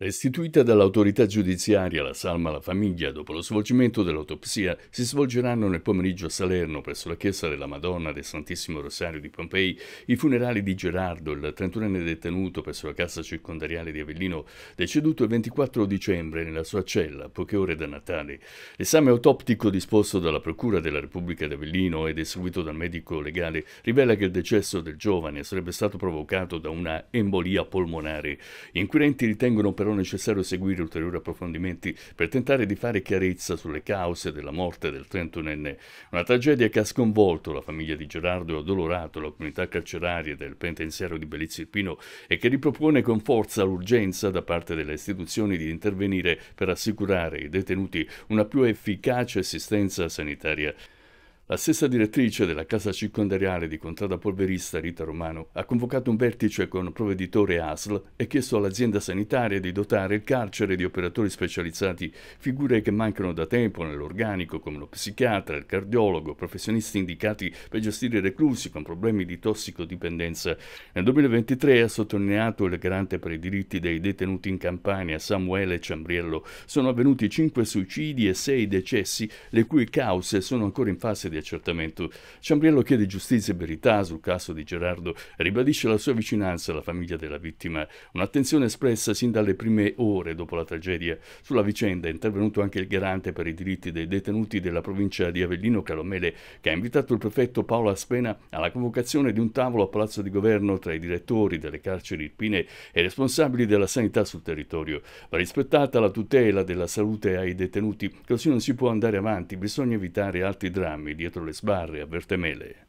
Restituita dall'autorità giudiziaria la salma alla famiglia dopo lo svolgimento dell'autopsia, si svolgeranno nel pomeriggio a Salerno, presso la chiesa della Madonna del Santissimo Rosario di Pompei, i funerali di Gerardo, il 31enne detenuto presso la cassa circondariale di Avellino, deceduto il 24 dicembre nella sua cella, poche ore da Natale. L'esame autoptico disposto dalla Procura della Repubblica di Avellino ed eseguito dal medico legale rivela che il decesso del giovane sarebbe stato provocato da una embolia polmonare. Gli inquirenti ritengono però sarà necessario seguire ulteriori approfondimenti per tentare di fare chiarezza sulle cause della morte del 31enne. Una tragedia che ha sconvolto la famiglia di Gerardo e addolorato la comunità carceraria del penitenziario di Bellizio Irpino e che ripropone con forza l'urgenza da parte delle istituzioni di intervenire per assicurare ai detenuti una più efficace assistenza sanitaria. La stessa direttrice della casa circondariale di Contrada Polverista, Rita Romano, ha convocato un vertice con provveditore ASL e chiesto all'azienda sanitaria di dotare il carcere di operatori specializzati, figure che mancano da tempo nell'organico come lo psichiatra, il cardiologo, professionisti indicati per gestire reclusi con problemi di tossicodipendenza. Nel 2023 ha sottolineato il garante per i diritti dei detenuti in Campania, Samuele Ciambriello, sono avvenuti 5 suicidi e 6 decessi, le cui cause sono ancora in fase di accertamento. Ciambriello chiede giustizia e verità sul caso di Gerardo e ribadisce la sua vicinanza alla famiglia della vittima. Un'attenzione espressa sin dalle prime ore dopo la tragedia. Sulla vicenda è intervenuto anche il garante per i diritti dei detenuti della provincia di Avellino Calomele, che ha invitato il prefetto Paolo Aspena alla convocazione di un tavolo a Palazzo di Governo tra i direttori delle carceri irpine e responsabili della sanità sul territorio. Va rispettata la tutela della salute ai detenuti, così non si può andare avanti, bisogna evitare altri drammi di dietro le sbarre a Vertemele.